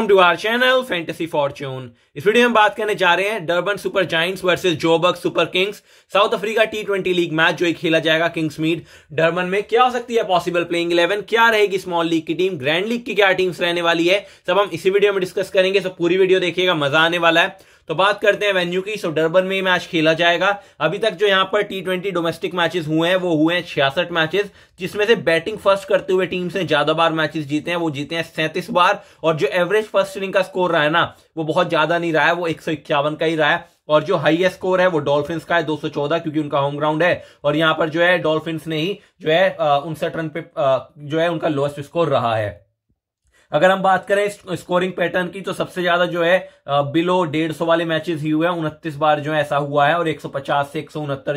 welcome to our channel fantasy fortune इस video में हम बात करने जा रहे हैं Durban Super Giants versus Joburg Super Kings South Africa T twenty league match जो खेला जाएगा किंग्स मीड डर्बन में क्या हो सकती है पॉसिबल प्लेइंग इलेवन क्या रहेगी स्मॉल लीग की टीम ग्रैंड लीग की क्या टीम्स रहने वाली है सब हम इसी वीडियो में डिस्कस करेंगे सब पूरी वीडियो देखिएगा मजा आने वाला है तो बात करते हैं वेन्यू की सो डरबन में मैच खेला जाएगा अभी तक जो यहाँ पर टी ट्वेंटी डोमेस्टिक मैचेस हुए हैं वो हुए हैं छियासठ मैचेस जिसमें से बैटिंग फर्स्ट करते हुए टीम्स ने ज्यादा बार मैचेस जीते हैं वो जीते हैं सैंतीस बार और जो एवरेज फर्स्ट इनिंग का स्कोर रहा है ना वो बहुत ज्यादा नहीं रहा है वो एक का ही रहा है और जो हाईएस्ट स्कोर है वो डॉल्फिन्स का है 214 क्योंकि उनका होम ग्राउंड है और यहां पर जो है डॉल्फिन्स ने ही जो है उनसठ रन पे जो है उनका लोएस्ट स्कोर रहा है अगर हम बात करें स्कोरिंग पैटर्न की तो सबसे ज्यादा जो है बिलो डेढ़ सौ वाले मैचेस ही हुए हैं उनतीस बार जो है ऐसा हुआ है और 150 से एक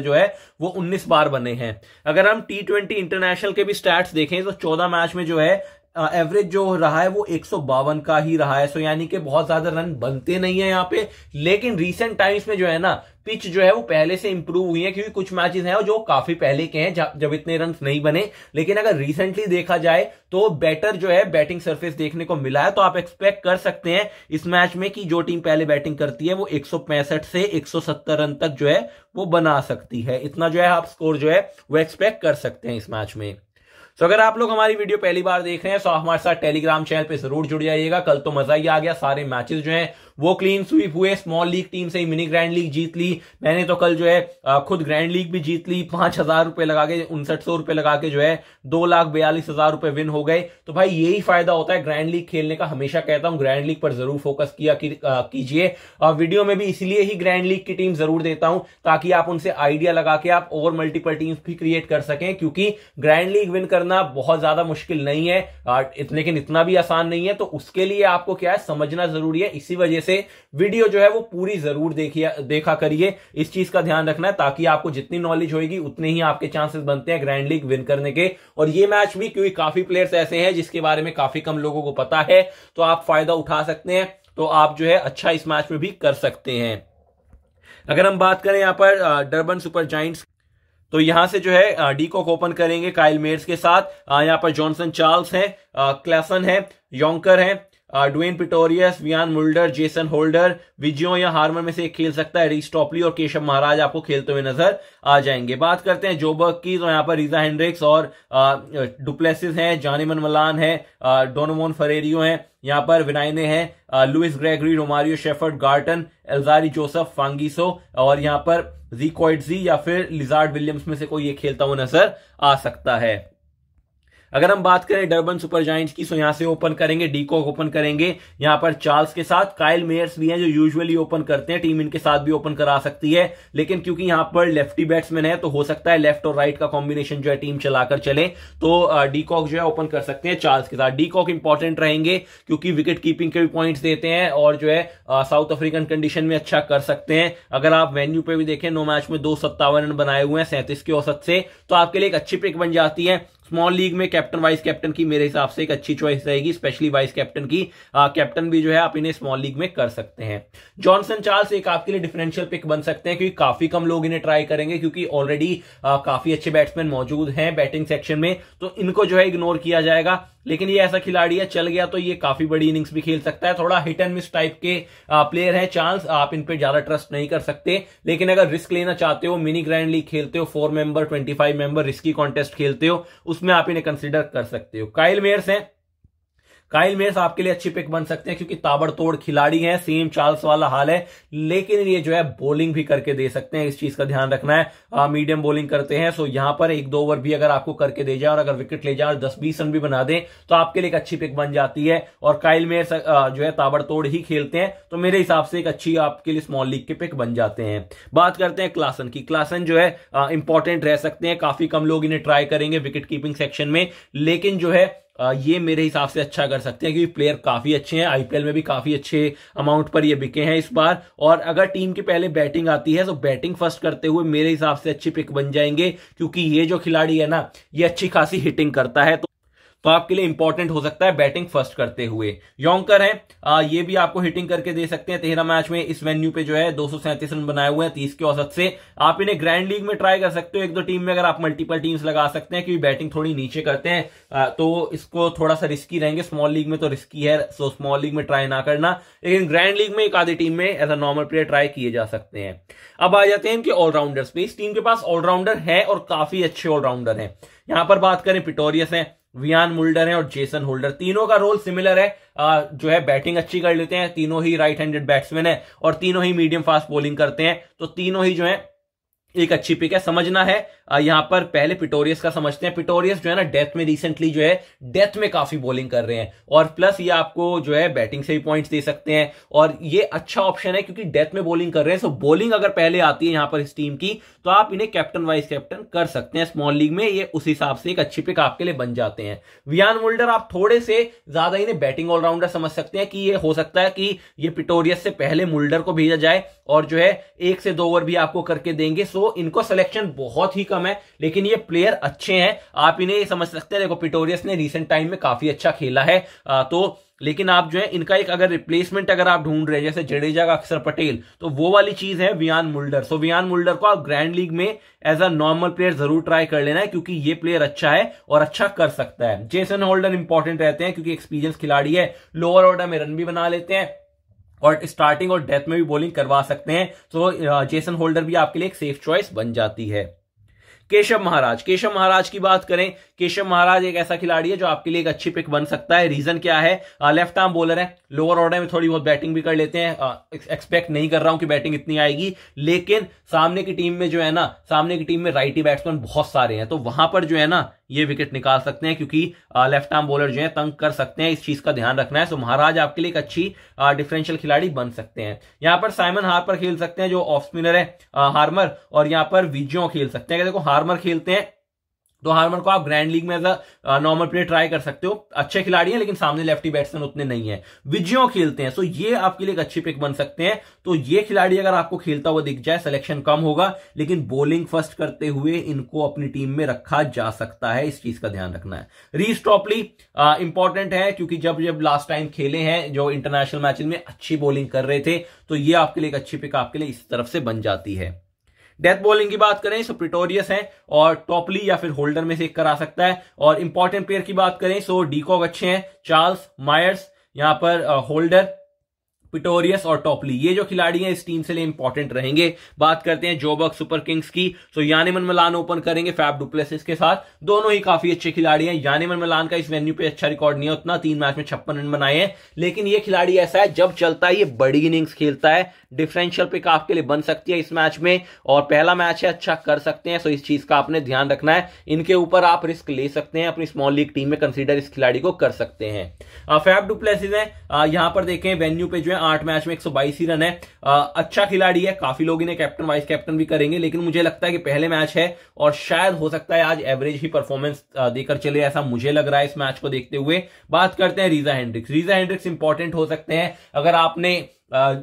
जो है वो उन्नीस बार बने हैं अगर हम टी ट्वेंटी इंटरनेशनल के भी स्टैट्स देखें तो चौदह मैच में जो है एवरेज जो रहा है वो एक का ही रहा है सो यानी कि बहुत ज्यादा रन बनते नहीं है यहाँ पे लेकिन रिसेंट टाइम्स में जो है ना पिच जो है वो पहले से इंप्रूव हुई है क्योंकि कुछ मैचेस हैं जो काफी पहले के हैं जब इतने रन नहीं बने लेकिन अगर रिसेंटली देखा जाए तो बेटर जो है बैटिंग सरफेस देखने को मिला है तो आप एक्सपेक्ट कर सकते हैं इस मैच में कि जो टीम पहले बैटिंग करती है वो एक से एक रन तक जो है वो बना सकती है इतना जो है आप स्कोर जो है वो एक्सपेक्ट कर सकते हैं इस मैच में सो अगर आप लोग हमारी वीडियो पहली बार देख रहे हैं तो हमारे साथ टेलीग्राम चैनल पे जरूर जुड़ जाइएगा कल तो मजा ही आ गया सारे मैचेस जो हैं वो क्लीन स्वीप हुए स्मॉल लीग टीम से मिनी ग्रैंड लीग जीत ली मैंने तो कल जो है खुद ग्रैंड लीग भी जीत ली पांच हजार रुपए लगा के उनसठ सौ रुपए लगा के जो है दो लाख बयालीस हजार रुपए विन हो गए तो भाई यही फायदा होता है ग्रैंड लीग खेलने का हमेशा कहता हूं ग्रैंड लीग पर जरूर फोकस किया की, कीजिए वीडियो में भी इसलिए ही ग्रैंड लीग की टीम जरूर देता हूं ताकि आप उनसे आइडिया लगा के आप और मल्टीपल टीम भी क्रिएट कर सकें क्योंकि ग्रैंड लीग विन कर करना बहुत ज्यादा मुश्किल नहीं है लेकिन इतना भी आसान नहीं है तो उसके लिए आपको क्या है समझना जरूरी है इसी वजह से वीडियो जो है वो पूरी जरूर देखिए देखा करिए इस चीज का ध्यान रखना है ताकि आपको जितनी नॉलेज होगी उतने ही आपके चांसेस बनते हैं ग्रैंड लीग विन करने के और ये मैच भी क्योंकि काफी प्लेयर्स ऐसे हैं जिसके बारे में काफी कम लोगों को पता है तो आप फायदा उठा सकते हैं तो आप जो है अच्छा इस मैच में भी कर सकते हैं अगर हम बात करें यहां पर डरबन सुपर जाइंट्स तो यहां से जो है डी को ओपन करेंगे काइल मेयर्स के साथ यहां पर जॉनसन चार्ल्स हैं क्लैसन है योंकर है Dwaine Pretorius Wiaan Mulder Jason Holder विजियो या हार्मर में से एक खेल सकता है रिस्टॉपली और केशव महाराज आपको खेलते हुए नजर आ जाएंगे बात करते हैं जोबर्ग की तो यहाँ पर रिजा हेनरिक्स और डुप्लेसिस हैं जानिमन मलान है डोनोमोन फरेरियो हैं यहाँ पर विनायने हैं Lewis Gregory Romario Shepherd Garton Alzarri Joseph Phangiso और यहाँ पर जीकॉइडजी या फिर लिजार्ड विलियम्स में से कोई ये खेलता हुआ नजर आ सकता है अगर हम बात करें डर्बन सुपर जॉइंट की तो यहां से ओपन करेंगे डीकॉक ओपन करेंगे यहां पर चार्ल्स के साथ काइल मेयर्स भी हैं जो यूजुअली ओपन करते हैं टीम इनके साथ भी ओपन करा सकती है लेकिन क्योंकि यहां पर लेफ्टी बैट्समैन है तो हो सकता है लेफ्ट और राइट का कॉम्बिनेशन जो है टीम चलाकर चले तो डीकॉक जो है ओपन कर सकते हैं चार्ल्स के साथ डीकॉक इंपॉर्टेंट रहेंगे क्योंकि विकेट कीपिंग के भी पॉइंट देते हैं और जो है साउथ अफ्रीकन कंडीशन में अच्छा कर सकते हैं अगर आप वेन्यू पे भी देखें नौ मैच में दो सत्तावन रन बनाए हुए हैं सैंतीस के औसत से तो आपके लिए एक अच्छी पिक बन जाती है स्मॉल लीग में कैप्टन वाइस कैप्टन की मेरे हिसाब से एक अच्छी चॉइस रहेगी स्पेशली वाइस कैप्टन की कैप्टन भी जो है आप इन्हें स्मॉल लीग में कर सकते हैं जॉनसन चार्ल्स एक आपके लिए डिफरेंशियल पिक बन सकते हैं क्योंकि काफी कम लोग इन्हें ट्राई करेंगे क्योंकि ऑलरेडी काफी अच्छे बैट्समैन मौजूद हैं बैटिंग सेक्शन में तो इनको जो है इग्नोर किया जाएगा लेकिन ये ऐसा खिलाड़ी है चल गया तो ये काफी बड़ी इनिंग्स भी खेल सकता है थोड़ा हिट एंड मिस टाइप के प्लेयर है चांस आप इन पे ज्यादा ट्रस्ट नहीं कर सकते लेकिन अगर रिस्क लेना चाहते हो मिनी ग्रैंड लीग खेलते हो four member twenty five member risky contest खेलते हो उस उसमें आप इन्हें कंसिडर कर सकते हो काइल मेयर्स हैं काइल मेस आपके लिए अच्छी पिक बन सकते हैं क्योंकि ताबड़तोड़ खिलाड़ी हैं सेम चार्ल्स वाला हाल है लेकिन ये जो है बॉलिंग भी करके दे सकते हैं इस चीज का ध्यान रखना है मीडियम बॉलिंग करते हैं सो यहां पर एक दो ओवर भी अगर आपको करके दे जाए और अगर विकेट ले जाए और दस बीस रन भी बना दें तो आपके लिए एक अच्छी पिक बन जाती है और काइल मेस जो है ताबड़तोड़ ही खेलते हैं तो मेरे हिसाब से एक अच्छी आपके लिए स्मॉल लीग के पिक बन जाते हैं बात करते हैं क्लासन की क्लासन जो है इंपॉर्टेंट रह सकते हैं काफी कम लोग इन्हें ट्राई करेंगे विकेट कीपिंग सेक्शन में लेकिन जो है ये मेरे हिसाब से अच्छा कर सकते हैं क्योंकि प्लेयर काफी अच्छे हैं आईपीएल में भी काफी अच्छे अमाउंट पर ये बिके हैं इस बार और अगर टीम के पहले बैटिंग आती है तो बैटिंग फर्स्ट करते हुए मेरे हिसाब से अच्छी पिक बन जाएंगे क्योंकि ये जो खिलाड़ी है ना ये अच्छी खासी हिटिंग करता है तो तो आपके लिए इंपॉर्टेंट हो सकता है बैटिंग फर्स्ट करते हुए योंकर है आ, ये भी आपको हिटिंग करके दे सकते हैं तेरह मैच में इस वेन्यू पे जो है दो रन बनाए हुए हैं तीस के औसत से आप इन्हें ग्रैंड लीग में ट्राई कर सकते हो एक दो टीम में अगर आप मल्टीपल टीम्स लगा सकते हैं क्योंकि बैटिंग थोड़ी नीचे करते हैं आ, तो इसको थोड़ा सा रिस्की रहेंगे स्मॉल लीग में तो रिस्की है सो स्मॉल लीग में ट्राई ना करना लेकिन ग्रैंड लीग में एक आधी टीम में as a normal player try किए जा सकते हैं अब आ जाते हैं इनके ऑलराउंडर्स पे इस टीम के पास ऑलराउंडर है और काफी अच्छे ऑलराउंडर हैं यहां पर बात करें पिटोरियस हैं वियान मुल्डर है और जेसन होल्डर तीनों का रोल सिमिलर है आ, जो है बैटिंग अच्छी कर लेते हैं तीनों ही राइट हैंडेड बैट्समैन है और तीनों ही मीडियम फास्ट बॉलिंग करते हैं तो तीनों ही जो है एक अच्छी पिक है समझना है यहां पर पहले पिटोरियस का समझते हैं पिटोरियस जो है ना डेथ में रिसेंटली जो है डेथ में काफी बॉलिंग कर रहे हैं और प्लस ये आपको जो है बैटिंग से भी पॉइंट्स दे सकते हैं और ये अच्छा ऑप्शन है क्योंकि डेथ में बॉलिंग कर रहे हैं सो बॉलिंग अगर पहले आती है यहां पर इस टीम की तो आप इन्हें कैप्टन वाइस कैप्टन कर सकते हैं स्मॉल लीग में ये उस हिसाब से एक अच्छी पिक आपके लिए बन जाते हैं वियान वोल्डर आप थोड़े से ज्यादा इन्हें बैटिंग ऑलराउंडर समझ सकते हैं कि ये हो सकता है कि ये पिटोरियस से पहले मुल्डर को भेजा जाए और जो है एक से दो ओवर भी आपको करके देंगे सो तो इनको सिलेक्शन बहुत ही कम है लेकिन ये प्लेयर अच्छे हैं आप इन्हें समझ सकते हैं देखो पिटोरियस ने रिसेंट टाइम में काफी अच्छा खेला है आ, तो लेकिन आप जो है इनका एक अगर रिप्लेसमेंट अगर आप ढूंढ रहे हैं जैसे जडेजा का अक्षर पटेल तो वो वाली चीज है वियान मुल्डर सो वियान मुल्डर को आप ग्रैंड लीग में एज अ नॉर्मल प्लेयर जरूर ट्राई कर लेना है क्योंकि ये प्लेयर अच्छा है और अच्छा कर सकता है जेसन होल्डन इंपॉर्टेंट रहते हैं क्योंकि एक्सपीरियंस खिलाड़ी है लोअर ऑर्डर में रन भी बना लेते हैं और स्टार्टिंग और डेथ में भी बॉलिंग करवा सकते हैं तो जेसन होल्डर भी आपके लिए एक सेफ चॉइस बन जाती है केशव महाराज केशव महाराज की बात करें केशव महाराज एक ऐसा खिलाड़ी है जो आपके लिए एक अच्छी पिक बन सकता है रीजन क्या है लेफ्ट आर्म बॉलर है लोअर ऑर्डर में थोड़ी बहुत बैटिंग भी कर लेते हैं एक्सपेक्ट नहीं कर रहा हूं कि बैटिंग इतनी आएगी लेकिन सामने की टीम में जो है ना सामने की टीम में राइटी बैट्समैन बहुत सारे हैं तो वहां पर जो है ना ये विकेट निकाल सकते हैं क्योंकि लेफ्ट आर्म बॉलर जो है तंग कर सकते हैं इस चीज का ध्यान रखना है सो महाराज आपके लिए एक अच्छी डिफरेंशियल खिलाड़ी बन सकते हैं यहां पर साइमन हार्पर खेल सकते हैं जो ऑफ स्पिनर है हार्मर और यहाँ पर विजो खेल सकते हैं देखो हार्मर खेलते हैं तो हार्मन को आप ग्रैंड लीग में as a normal player try कर सकते हो अच्छे खिलाड़ी हैं लेकिन सामने लेफ्टी बैट्समैन उतने नहीं है विजयों खेलते हैं सो ये आपके लिए एक अच्छी पिक बन सकते हैं तो ये खिलाड़ी अगर आपको खेलता हुआ दिख जाए सिलेक्शन कम होगा लेकिन बॉलिंग फर्स्ट करते हुए इनको अपनी टीम में रखा जा सकता है इस चीज का ध्यान रखना है स्टॉपली इंपॉर्टेंट uh, है क्योंकि जब जब लास्ट टाइम खेले हैं जो इंटरनेशनल मैच में अच्छी बॉलिंग कर रहे थे तो ये आपके लिए एक अच्छी पिक आपके लिए इस तरफ से बन जाती है डेथ बॉलिंग की बात करें सो प्रिटोरियस है और टॉपली या फिर होल्डर में से एक करा सकता है और इंपॉर्टेंट प्लेयर की बात करें सो डीकॉक अच्छे हैं चार्ल्स मायर्स यहां पर होल्डर uh, पिटोरियस और टॉपली ये जो खिलाड़ी हैं इस टीम से लिए इंपॉर्टेंट रहेंगे बात करते हैं जोबक सुपर किंग्स की तो यानेमन मिलान ओपन करेंगे फैब डुप्लेसिस के साथ दोनों ही काफी अच्छे खिलाड़ी हैं यानेमन मिलान का इस वेन्यू पे अच्छा रिकॉर्ड नहीं है उतना तीन मैच में छप्पन रन बनाए हैं लेकिन ये खिलाड़ी ऐसा है जब चलता है ये बड़ी इनिंग्स खेलता है डिफरेंशियल पिक आपके लिए बन सकती है इस मैच में और पहला मैच है अच्छा कर सकते हैं सो इस चीज का आपने ध्यान रखना है इनके ऊपर आप रिस्क ले सकते हैं अपनी स्मॉल लीग टीम में कंसिडर इस खिलाड़ी को कर सकते हैं फैब डुप्लेसिस है यहां पर देखें वेन्यू पे जो है आठ मैच में 122 ही रन है आ, अच्छा खिलाड़ी है काफी लोग इन्हें कैप्टन वाइस कैप्टन भी करेंगे लेकिन मुझे लगता है कि पहले मैच है और शायद हो सकता है आज एवरेज ही परफॉर्मेंस देकर चले ऐसा मुझे लग रहा है इस मैच को देखते हुए बात करते हैं Reeza Hendricks Reeza Hendricks important हो सकते हैं अगर आपने आ,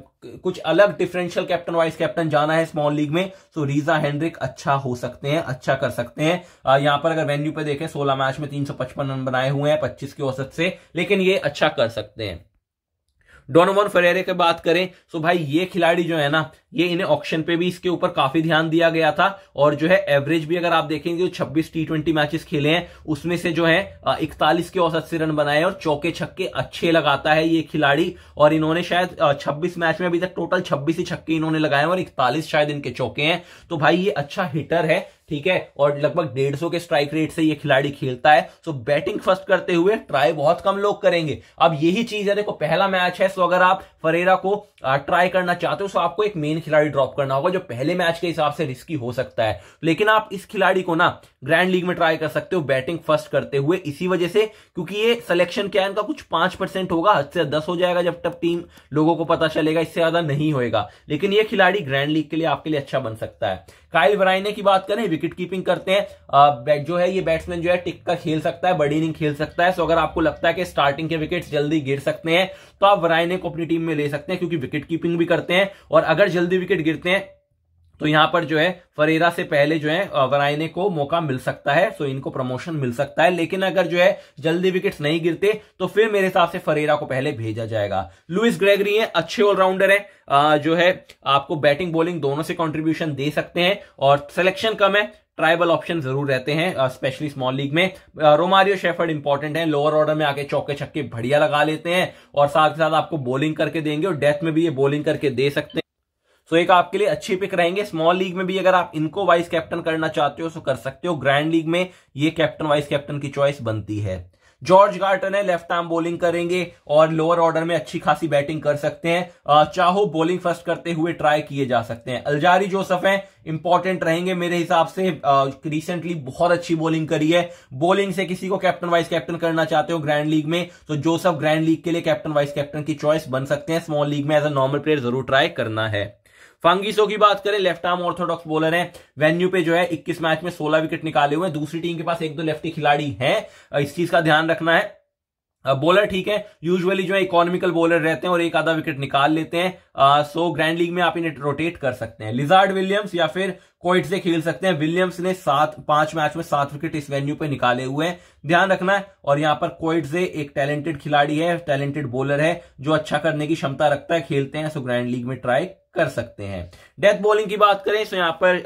कुछ अलग डिफरेंशियल कैप्टन वाइस कैप्टन जाना है स्मॉल लीग में तो रीजा हेनरिक अच्छा हो सकते हैं अच्छा कर सकते हैं यहां पर अगर वेन्यू पे देखें 16 मैच में 355 रन बनाए हुए हैं 25 के औसत से लेकिन ये अच्छा कर सकते हैं डोनोवन फरेरे की बात करें तो भाई ये खिलाड़ी जो है ना ये इन्हें ऑक्शन पे भी इसके ऊपर काफी ध्यान दिया गया था और जो है एवरेज भी अगर आप देखेंगे तो 26 टी ट्वेंटी मैचेस खेले हैं उसमें से जो है इकतालीस के औसत से रन बनाए और चौके छक्के अच्छे लगाता है ये खिलाड़ी और इन्होंने शायद छब्बीस मैच में अभी तक टोटल छब्बीस ही छक्के इन्होंने लगाए और इकतालीस शायद इनके चौके हैं तो भाई ये अच्छा हिटर है ठीक है और लगभग डेढ़ सौ के स्ट्राइक रेट से ये खिलाड़ी खेलता है सो बैटिंग फर्स्ट करते हुए ट्राई बहुत कम लोग करेंगे अब यही चीज है देखो पहला मैच है सो अगर आप फरेरा को ट्राई करना चाहते हो सो आपको एक मेन तीन खिलाड़ी ड्रॉप करना होगा जो पहले मैच के हिसाब से रिस्की हो सकता है लेकिन आप इस खिलाड़ी को ना ग्रैंड लीग में ट्राई कर सकते हो बैटिंग फर्स्ट करते हुए इसी वजह से क्योंकि ये सिलेक्शन क्या है इनका कुछ पांच परसेंट होगा हद से दस हो जाएगा जब तक टीम लोगों को पता चलेगा इससे ज्यादा नहीं होगा लेकिन ये खिलाड़ी ग्रैंड लीग के लिए आपके लिए अच्छा बन सकता है काइल वराइने की बात करें विकेट कीपिंग करते हैं जो है ये बैट्समैन जो है टिक का खेल सकता है बड़ी इनिंग खेल सकता है सो अगर आपको लगता है कि स्टार्टिंग के विकेट जल्दी गिर सकते हैं तो आप वराइने को अपनी टीम में ले सकते हैं क्योंकि विकेट कीपिंग भी करते हैं और अगर जल्दी जल्दी विकेट गिरते हैं तो यहां पर जो है फरेरा से पहले जो है वराइने को मौका मिल सकता है सो इनको प्रमोशन मिल सकता है लेकिन अगर जो है जल्दी विकेट्स नहीं गिरते तो फिर मेरे हिसाब से फरेरा को पहले भेजा जाएगा लुइस ग्रेगरी है अच्छे ऑलराउंडर है जो है आपको बैटिंग बॉलिंग दोनों से कॉन्ट्रीब्यूशन दे सकते हैं और सिलेक्शन कम है ट्राइबल ऑप्शन जरूर रहते हैं स्पेशली स्मॉल लीग में रोमारियो शेफर्ड इंपॉर्टेंट है लोअर ऑर्डर में आके चौके छक्के बढ़िया लगा लेते हैं और साथ ही साथ आपको बॉलिंग करके देंगे और डेथ में भी ये बॉलिंग करके दे सकते हैं सो एक आपके लिए अच्छी पिक रहेंगे स्मॉल लीग में भी अगर आप इनको वाइस कैप्टन करना चाहते हो तो कर सकते हो ग्रैंड लीग में ये कैप्टन वाइस कैप्टन की चॉइस बनती है जॉर्ज गार्टन है लेफ्ट आर्म बॉलिंग करेंगे और लोअर ऑर्डर में अच्छी खासी बैटिंग कर सकते हैं चाहो बॉलिंग फर्स्ट करते हुए ट्राई किए जा सकते हैं अलजारी जोसफ हैं इंपॉर्टेंट रहेंगे मेरे हिसाब से रिसेंटली बहुत अच्छी बॉलिंग करी है बॉलिंग से किसी को कैप्टन वाइस कैप्टन करना चाहते हो ग्रैंड लीग में तो जोसफ ग्रैंड लीग के लिए कैप्टन वाइस कैप्टन की चॉइस बन सकते हैं स्मॉल लीग में एज अ नॉर्मल प्लेयर जरूर ट्राई करना है फंगिसो की बात करें लेफ्ट आर्म ऑर्थोडॉक्स बोलर है वेन्यू पे जो है इक्कीस मैच में सोलह विकेट निकाले हुए हैं दूसरी टीम के पास एक दो लेफ्टी खिलाड़ी है इस चीज का ध्यान रखना है बॉलर ठीक है यूजुअली जो है इकोनॉमिकल बॉलर रहते हैं और एक आधा विकेट निकाल लेते हैं सो ग्रैंड लीग में आप इन्हें रोटेट कर सकते हैं लिजार्ड विलियम्स या फिर क्वाइट से खेल सकते हैं विलियम्स ने सात पांच मैच में सात विकेट इस वेन्यू पे निकाले हुए हैं ध्यान रखना है और यहाँ पर क्वाइट से एक टैलेंटेड खिलाड़ी है टैलेंटेड बॉलर है जो अच्छा करने की क्षमता रखता है खेलते हैं सो ग्रैंड लीग में ट्राई कर सकते हैं डेथ बॉलिंग की बात करें तो यहां पर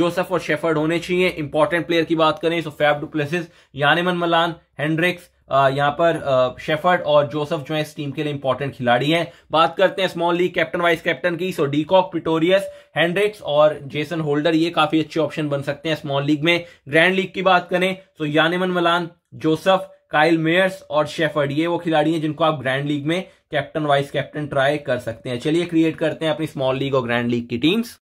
जोसेफ और शेफर्ड होने चाहिए इंपॉर्टेंट प्लेयर की बात करें तो Faf du Plessis Janneman Malan Hendricks यहां पर शेफर्ड और जोसेफ जो है इस टीम के लिए इंपॉर्टेंट खिलाड़ी हैं बात करते हैं small league captain vice captain की सो डीकॉक पिटोरियस हेनड्रिक्स और जेसन होल्डर ये काफी अच्छे ऑप्शन बन सकते हैं स्मॉल लीग में ग्रैंड लीग की बात करें तो Janneman Malan Joseph Kyle Mayers और शेफर्ड ये वो खिलाड़ी हैं जिनको आप ग्रैंड लीग में कैप्टन वाइस कैप्टन ट्राई कर सकते हैं चलिए क्रिएट करते हैं अपनी स्मॉल लीग और ग्रैंड लीग की teams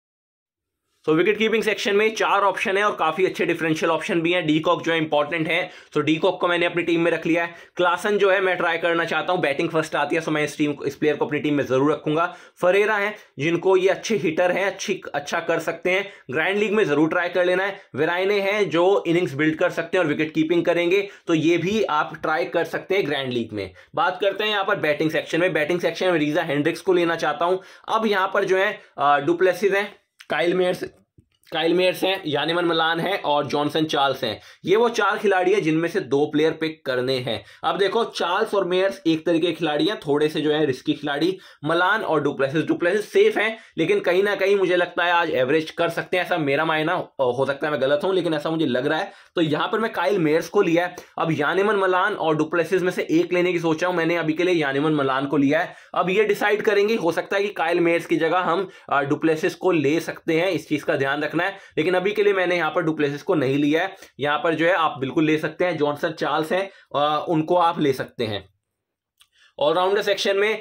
so wicket keeping section में चार ऑप्शन है और काफी अच्छे डिफरेंशियल ऑप्शन भी हैं डीकॉक जो है इंपॉर्टेंट है सो so, डीकॉक को मैंने अपनी टीम में रख लिया है क्लासन जो है मैं ट्राई करना चाहता हूं बैटिंग फर्स्ट आती है सो so मैं इस टीम इस प्लेयर को अपनी टीम में जरूर रखूंगा फरेरा है जिनको ये अच्छे हिटर है अच्छी अच्छा कर सकते हैं ग्रैंड लीग में जरूर ट्राई कर लेना है वेराइने हैं जो इनिंग्स बिल्ड कर सकते हैं और विकेट कीपिंग करेंगे तो ये भी आप ट्राई कर सकते हैं ग्रैंड लीग में बात करते हैं यहाँ पर बैटिंग सेक्शन में बैटिंग सेक्शन में रीजा हेंड्रिक्स को लेना चाहता हूँ अब यहाँ पर जो है डुप्लेसिस है काइल मेयर्स काइल मेयर्स हैं यानिमन मलान है और जॉनसन चार्ल्स हैं ये वो चार खिलाड़ी हैं जिनमें से दो प्लेयर पिक करने हैं अब देखो चार्ल्स और मेयर्स एक तरीके के खिलाड़ी हैं थोड़े से जो है रिस्की खिलाड़ी मलान और डुप्लेसिस डुप्लेसिस सेफ हैं लेकिन कहीं ना कहीं मुझे लगता है आज एवरेज कर सकते हैं ऐसा मेरा मायना हो सकता है मैं गलत हूं लेकिन ऐसा मुझे लग रहा है तो यहां पर मैं काइल मेयर्स को लिया है अब यानिमन मलान और डुप्लेसिस में से एक लेने की सोचा हूं मैंने अभी के लिए यानिमन मलान को लिया है अब ये डिसाइड करेंगे हो सकता है कि काइल मेयर्स की जगह हम डुप्लेसिस को ले सकते हैं इस चीज का ध्यान रखना करना है लेकिन अभी के लिए मैंने यहाँ पर डुप्लेसिस को नहीं लिया है यहाँ पर जो है आप बिल्कुल ले सकते हैं जॉनसन चार्ल्स हैं उनको आप ले सकते हैं ऑलराउंडर सेक्शन में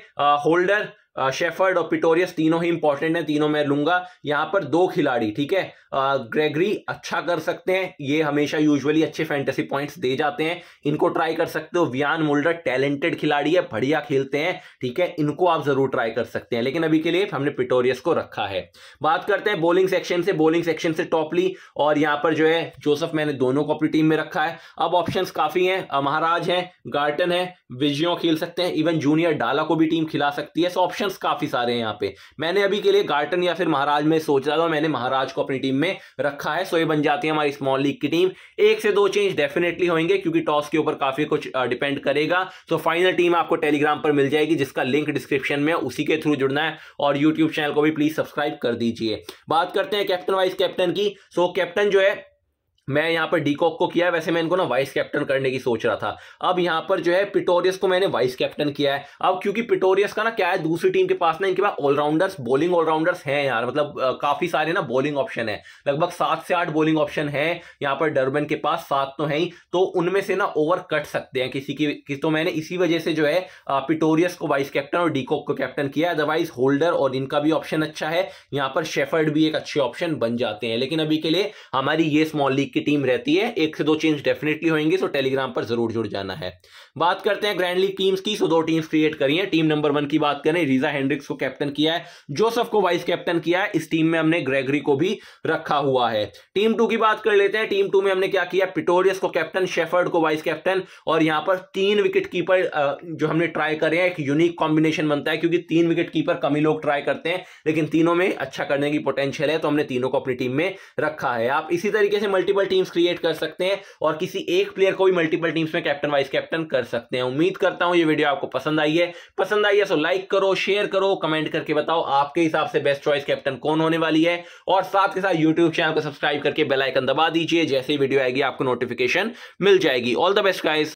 होल्डर शेफर्ड और पिटोरियस तीनों ही इंपॉर्टेंट हैं तीनों मैं लूंगा यहाँ पर दो खिलाड़ी ठीक है ग्रेगरी अच्छा कर सकते हैं ये हमेशा यूजुअली अच्छे फैंटेसी पॉइंट्स दे जाते हैं इनको ट्राई कर सकते हो वियान मोल्डर टैलेंटेड खिलाड़ी है बढ़िया खेलते हैं ठीक है इनको आप जरूर ट्राई कर सकते हैं लेकिन अभी के लिए हमने पिटोरियस को रखा है बात करते हैं बॉलिंग सेक्शन से बॉलिंग सेक्शन से टॉपली और यहाँ पर जो है जोसफ मैंने दोनों को अपनी टीम में रखा है अब ऑप्शन काफी हैं महाराज है गार्टन है विजयों खेल सकते हैं इवन जूनियर डाला को भी टीम खिला सकती है सो ऑप्शन काफी सारे हैं यहाँ पे मैंने अभी के लिए गार्टन या फिर महाराज में सोच रहा था मैंने महाराज को अपनी टीम में रखा है सो ये बन जाती है हमारी स्मॉल लीग की टीम एक से दो चेंज डेफिनेटली होंगे क्योंकि टॉस के ऊपर काफी कुछ डिपेंड करेगा सो फाइनल टीम आपको टेलीग्राम पर मिल जाएगी जिसका लिंक डिस्क्रिप्शन में उसी के थ्रू जुड़ना है और यूट्यूब चैनल को भी प्लीज सब्सक्राइब कर दीजिए बात करते हैं कैप्टन वाइस कैप्टन की सो कैप्टन जो है मैं यहाँ पर डीकॉक को किया है वैसे मैं इनको ना वाइस कैप्टन करने की सोच रहा था अब यहाँ पर जो है पिटोरियस को मैंने वाइस कैप्टन किया है अब क्योंकि पिटोरियस का ना क्या है दूसरी टीम के पास ना इनके पास ऑलराउंडर्स बॉलिंग ऑलराउंडर्स हैं यार मतलब काफ़ी सारे ना बॉलिंग ऑप्शन है लगभग सात से आठ बॉलिंग ऑप्शन है यहाँ पर डरबन के पास सात तो है ही तो उनमें से ना ओवर कट सकते हैं किसी की कि तो मैंने इसी वजह से जो है पिटोरियस को वाइस कैप्टन और डीकॉक को कैप्टन किया अदरवाइज होल्डर और इनका भी ऑप्शन अच्छा है यहाँ पर शेफर्ड भी एक अच्छे ऑप्शन बन जाते हैं लेकिन अभी के लिए हमारी ये स्मॉल लीग की टीम रहती है एक से दो चेंज डेफिनेटली होंगे सो टेलीग्राम पर जरूर जुड़ जाना है बात करते हैं ग्रैंड लीग टीम्स की सो दो टीम्स क्रिएट करी है टीम नंबर वन की बात करें रीजा हेंड्रिक्स को कैप्टन किया है जोसफ को वाइस कैप्टन किया है इस टीम में हमने ग्रेगरी को भी रखा हुआ है टीम टू की बात कर लेते हैं टीम टू में हमने क्या किया पिटोरियस को कैप्टन शेफर्ड को वाइस कैप्टन और यहां पर तीन विकेट कीपर जो हमने ट्राई करे हैं एक यूनिक कॉम्बिनेशन बनता है क्योंकि तीन विकेट कीपर कम ही लोग ट्राई करते हैं लेकिन तीनों में अच्छा करने की पोटेंशियल है तो हमने तीनों को अपनी टीम में रखा है आप इसी तरीके से मल्टीपल मल्टीपल टीम्स क्रिएट कर सकते हैं और किसी एक प्लेयर को भी मल्टीपल टीम्स में कैप्टन वाइस कैप्टन कर सकते हैं उम्मीद करता हूं ये वीडियो आपको पसंद आई है पसंद आई है सो तो लाइक करो शेयर करो कमेंट करके बताओ आपके हिसाब से बेस्ट चॉइस कैप्टन कौन होने वाली है और साथ के साथ यूट्यूब चैनल को सब्सक्राइब करके बेलाइकन दबा दीजिए जैसे वीडियो आएगी आपको नोटिफिकेशन मिल जाएगी ऑल द बेस्ट गाइज